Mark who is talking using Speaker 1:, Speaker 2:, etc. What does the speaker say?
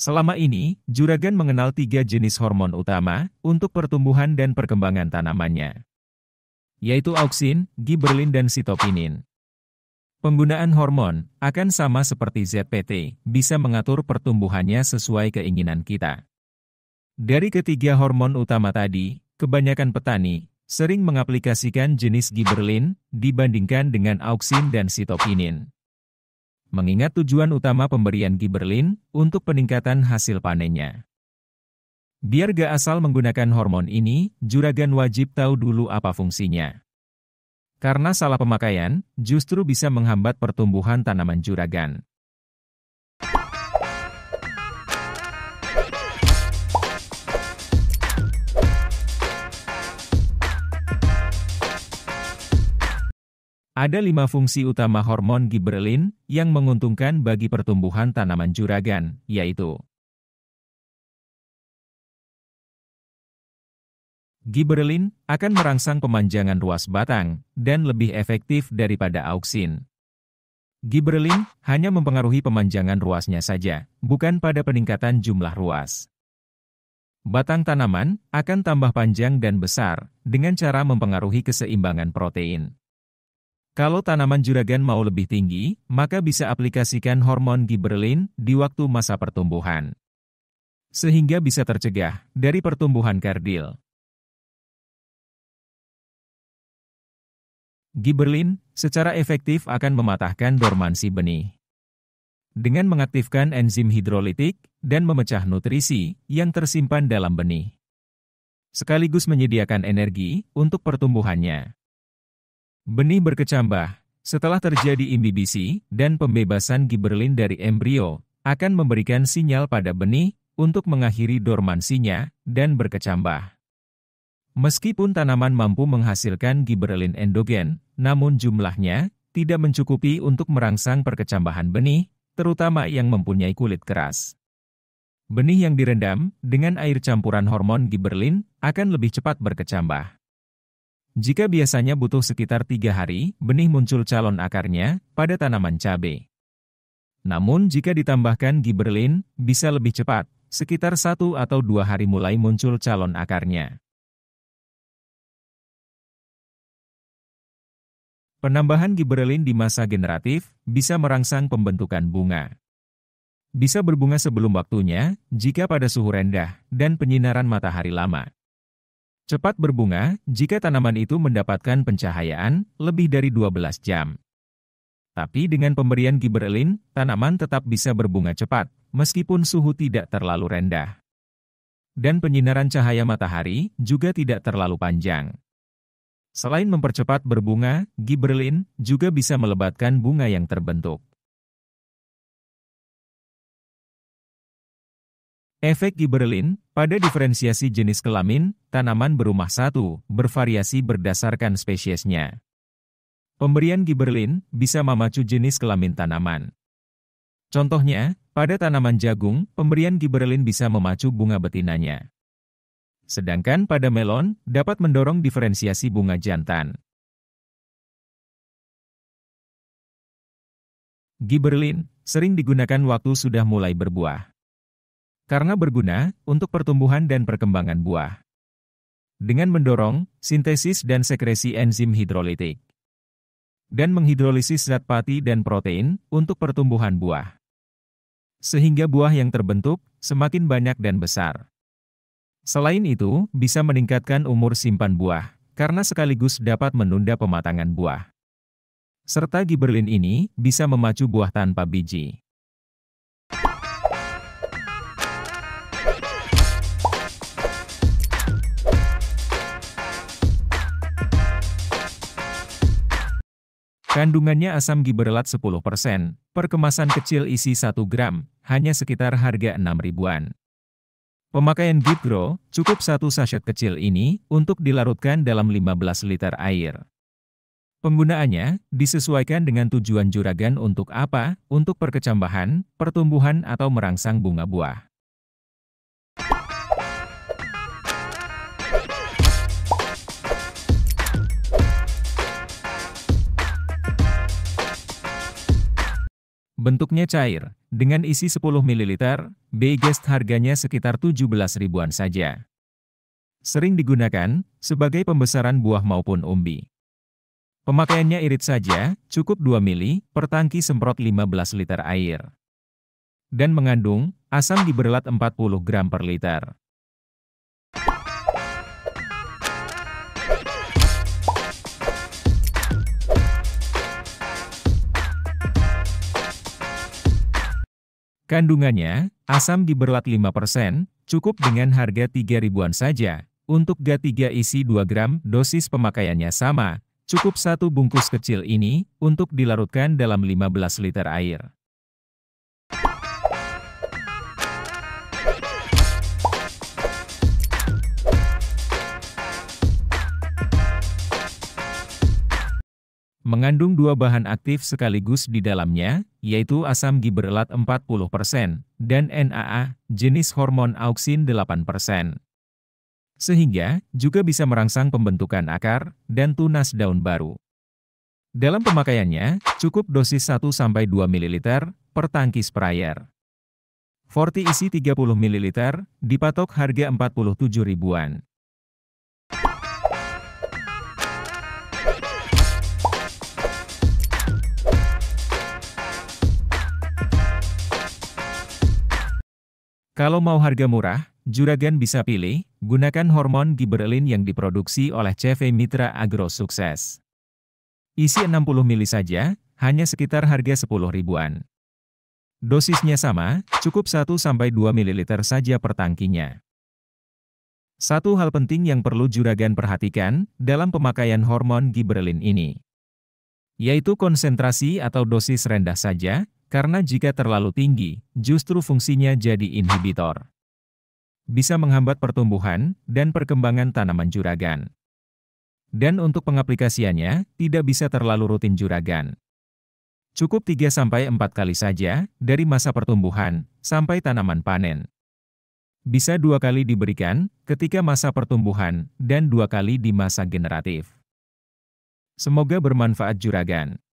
Speaker 1: Selama ini, juragan mengenal tiga jenis hormon utama untuk pertumbuhan dan perkembangan tanamannya, yaitu auksin, giberlin, dan sitokinin. Penggunaan hormon akan sama seperti ZPT, bisa mengatur pertumbuhannya sesuai keinginan kita. Dari ketiga hormon utama tadi, kebanyakan petani sering mengaplikasikan jenis giberlin dibandingkan dengan auksin dan sitokinin mengingat tujuan utama pemberian Giberlin untuk peningkatan hasil panennya. Biar gak asal menggunakan hormon ini, juragan wajib tahu dulu apa fungsinya. Karena salah pemakaian, justru bisa menghambat pertumbuhan tanaman juragan.
Speaker 2: Ada lima fungsi utama hormon gibberelin yang menguntungkan bagi pertumbuhan tanaman juragan, yaitu Gibberelin akan merangsang pemanjangan ruas batang dan lebih
Speaker 1: efektif daripada auksin. Gibberelin hanya mempengaruhi pemanjangan ruasnya saja, bukan pada peningkatan jumlah ruas. Batang tanaman akan tambah panjang dan besar dengan cara mempengaruhi keseimbangan protein. Kalau tanaman juragan mau lebih tinggi, maka bisa aplikasikan hormon giberlin
Speaker 2: di waktu masa pertumbuhan. Sehingga bisa tercegah dari pertumbuhan kardil. Giberlin secara efektif akan mematahkan dormansi benih. Dengan
Speaker 1: mengaktifkan enzim hidrolitik dan memecah nutrisi yang tersimpan dalam benih. Sekaligus menyediakan energi untuk pertumbuhannya. Benih berkecambah, setelah terjadi imbibisi dan pembebasan giberlin dari embrio, akan memberikan sinyal pada benih untuk mengakhiri dormansinya dan berkecambah. Meskipun tanaman mampu menghasilkan giberlin endogen, namun jumlahnya tidak mencukupi untuk merangsang perkecambahan benih, terutama yang mempunyai kulit keras. Benih yang direndam dengan air campuran hormon giberlin akan lebih cepat berkecambah. Jika biasanya butuh sekitar tiga hari, benih muncul calon akarnya pada tanaman cabai. Namun jika
Speaker 2: ditambahkan Giberlin, bisa lebih cepat, sekitar satu atau dua hari mulai muncul calon akarnya. Penambahan giberlin di masa generatif bisa merangsang pembentukan bunga.
Speaker 1: Bisa berbunga sebelum waktunya jika pada suhu rendah dan penyinaran matahari lama. Cepat berbunga jika tanaman itu mendapatkan pencahayaan lebih dari 12 jam. Tapi dengan pemberian giberelin, tanaman tetap bisa berbunga cepat, meskipun suhu tidak terlalu rendah. Dan penyinaran cahaya matahari juga tidak terlalu panjang. Selain mempercepat berbunga,
Speaker 2: giberelin juga bisa melebatkan bunga yang terbentuk. Efek Giberlin, pada diferensiasi jenis
Speaker 1: kelamin, tanaman berumah satu, bervariasi berdasarkan spesiesnya. Pemberian Giberlin bisa memacu jenis kelamin tanaman. Contohnya, pada tanaman jagung, pemberian Giberlin bisa memacu bunga betinanya.
Speaker 2: Sedangkan pada melon, dapat mendorong diferensiasi bunga jantan. Giberlin sering digunakan waktu sudah mulai berbuah karena berguna untuk pertumbuhan dan perkembangan buah.
Speaker 1: Dengan mendorong sintesis dan sekresi enzim hidrolitik dan menghidrolisis zat pati dan protein untuk pertumbuhan buah. Sehingga buah yang terbentuk semakin banyak dan besar. Selain itu, bisa meningkatkan umur simpan buah, karena sekaligus dapat menunda pematangan buah. Serta Giberlin ini bisa memacu buah tanpa biji. Kandungannya asam giberelat 10%, per kemasan kecil isi 1 gram, hanya sekitar harga 6 ribuan. Pemakaian Gipro, cukup satu sachet kecil ini untuk dilarutkan dalam 15 liter air. Penggunaannya disesuaikan dengan tujuan juragan untuk apa, untuk perkecambahan, pertumbuhan atau merangsang bunga buah. Bentuknya cair, dengan isi 10 ml, guest harganya sekitar 17 ribuan saja. Sering digunakan, sebagai pembesaran buah maupun umbi. Pemakaiannya irit saja, cukup 2 mili per tangki semprot 15 liter air. Dan mengandung, asam diberlat 40 gram per liter. Kandungannya, asam gibberlat 5%, cukup dengan harga 3 ribuan saja. Untuk GA3 isi 2 gram, dosis pemakaiannya sama. Cukup satu bungkus kecil ini untuk dilarutkan dalam 15 liter air. Mengandung dua bahan aktif sekaligus di dalamnya, yaitu asam giberelat 40% dan NAA, jenis hormon auksin 8%. Sehingga, juga bisa merangsang pembentukan akar dan tunas daun baru. Dalam pemakaiannya, cukup dosis 1-2 ml per tangki sprayer. Forti isi 30 ml, dipatok harga 47 ribuan. Kalau mau harga murah, Juragan bisa pilih, gunakan hormon giberelin yang diproduksi oleh CV Mitra Agro Sukses. Isi 60 mili saja, hanya sekitar harga 10 ribuan. Dosisnya sama, cukup 1-2 ml saja per tangkinya. Satu hal penting yang perlu juragan perhatikan dalam pemakaian hormon giberelin ini, yaitu konsentrasi atau dosis rendah saja, karena jika terlalu tinggi, justru fungsinya jadi inhibitor. Bisa menghambat pertumbuhan dan perkembangan tanaman juragan. Dan untuk pengaplikasiannya, tidak bisa terlalu rutin juragan. Cukup 3-4 kali saja, dari masa pertumbuhan, sampai tanaman panen. Bisa dua kali diberikan, ketika masa
Speaker 2: pertumbuhan, dan dua kali di masa generatif. Semoga bermanfaat juragan.